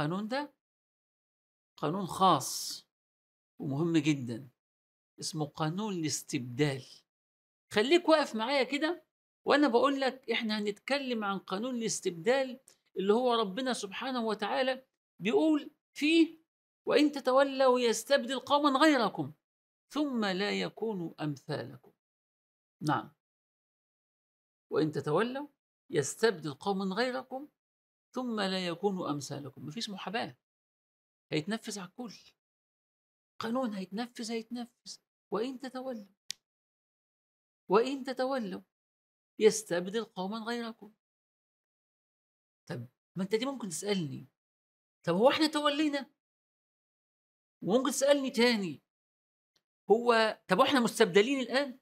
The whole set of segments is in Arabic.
القانون ده قانون خاص ومهم جدا اسمه قانون الاستبدال خليك واقف معايا كده وانا بقول لك احنا هنتكلم عن قانون الاستبدال اللي هو ربنا سبحانه وتعالى بيقول فيه وان تتولوا يستبدل قوما غيركم ثم لا يكونوا امثالكم نعم وان تتولوا يستبدل قوما غيركم ثم لا يكون أمثالكم مفيش محاباة هيتنفذ على الكل قانون هيتنفذ هيتنفذ وإن تتولوا وإن تتولوا يستبدل قوما غيركم طب ما انت دي ممكن تسألني طب هو احنا تولينا وممكن تسألني تاني هو طب احنا مستبدلين الآن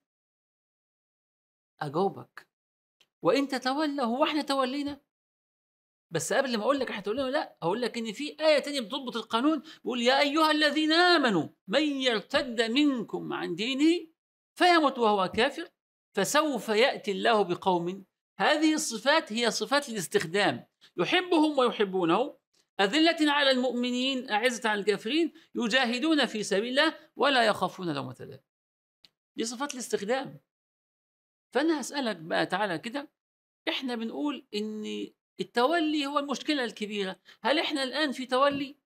أجاوبك وإن تتولى هو احنا تولينا بس قبل ما اقول لك هتقول له لا اقول لك ان في ايه تانية بتضبط القانون بيقول يا ايها الذين امنوا من يرتد منكم عن دينه فيمت وهو كافر فسوف ياتي الله بقوم هذه الصفات هي صفات الاستخدام يحبهم ويحبونه أذلة على المؤمنين أعزة على الكافرين يجاهدون في سبيل الله ولا يخافون لومة لائم دي صفات الاستخدام فأنا هسألك بقى تعالى كده إحنا بنقول إن التولي هو المشكله الكبيره هل احنا الان في تولي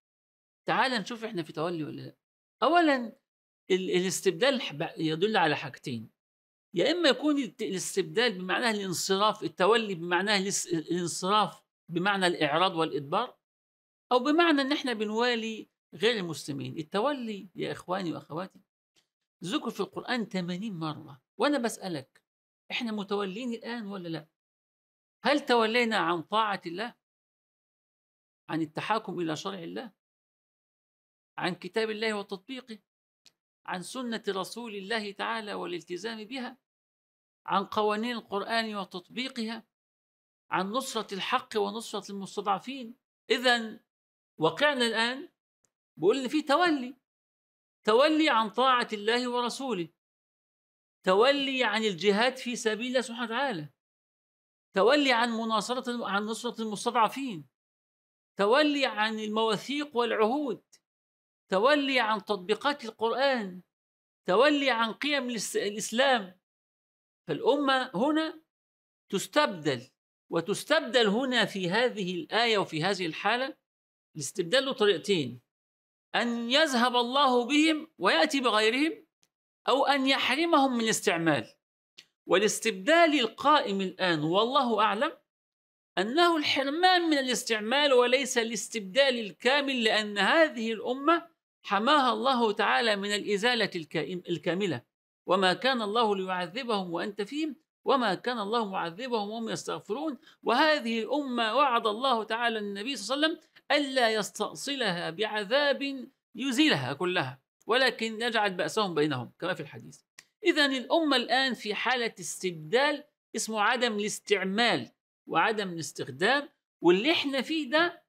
تعال نشوف احنا في تولي ولا لا اولا الاستبدال يدل على حاجتين يا اما يكون الاستبدال بمعناه الانصراف التولي بمعناه الانصراف بمعنى الاعراض والادبار او بمعنى ان احنا بنوالي غير المسلمين التولي يا اخواني واخواتي ذكر في القران 80 مره وانا بسالك احنا متولين الان ولا لا هل تولينا عن طاعة الله؟ عن التحاكم إلى شرع الله؟ عن كتاب الله وتطبيقه؟ عن سنة رسول الله تعالى والالتزام بها؟ عن قوانين القرآن وتطبيقها؟ عن نصرة الحق ونصرة المستضعفين؟ إذا واقعنا الآن بقول إن في تولي تولي عن طاعة الله ورسوله تولي عن الجهاد في سبيل الله سبحانه وتعالى تولي عن مناصرة عن نصرة المستضعفين تولي عن المواثيق والعهود تولي عن تطبيقات القرآن تولي عن قيم الإسلام فالأمة هنا تستبدل وتستبدل هنا في هذه الآية وفي هذه الحالة الاستبدال له طريقتين أن يذهب الله بهم ويأتي بغيرهم أو أن يحرمهم من الاستعمال والاستبدال القائم الآن والله أعلم أنه الحرمان من الاستعمال وليس الاستبدال الكامل لأن هذه الأمة حماها الله تعالى من الإزالة الكاملة وما كان الله ليعذبهم وأنت فيهم وما كان الله معذبهم وهم يستغفرون وهذه الأمة وعد الله تعالى النبي صلى الله عليه وسلم ألا يستأصلها بعذاب يزيلها كلها ولكن يجعل بأسهم بينهم كما في الحديث إذا الأمة الآن في حالة استبدال اسمه عدم الاستعمال وعدم الاستخدام واللي احنا فيه ده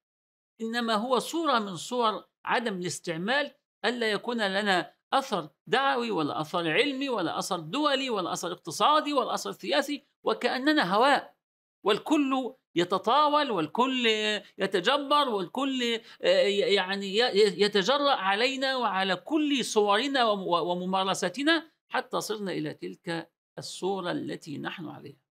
إنما هو صورة من صور عدم الاستعمال ألا يكون لنا أثر دعوي ولا أثر علمي ولا أثر دولي ولا أثر اقتصادي ولا أثر سياسي وكأننا هواء والكل يتطاول والكل يتجبر والكل آه، يعني يتجرأ علينا وعلى كل صورنا وممارساتنا حتى صرنا الى تلك الصوره التي نحن عليها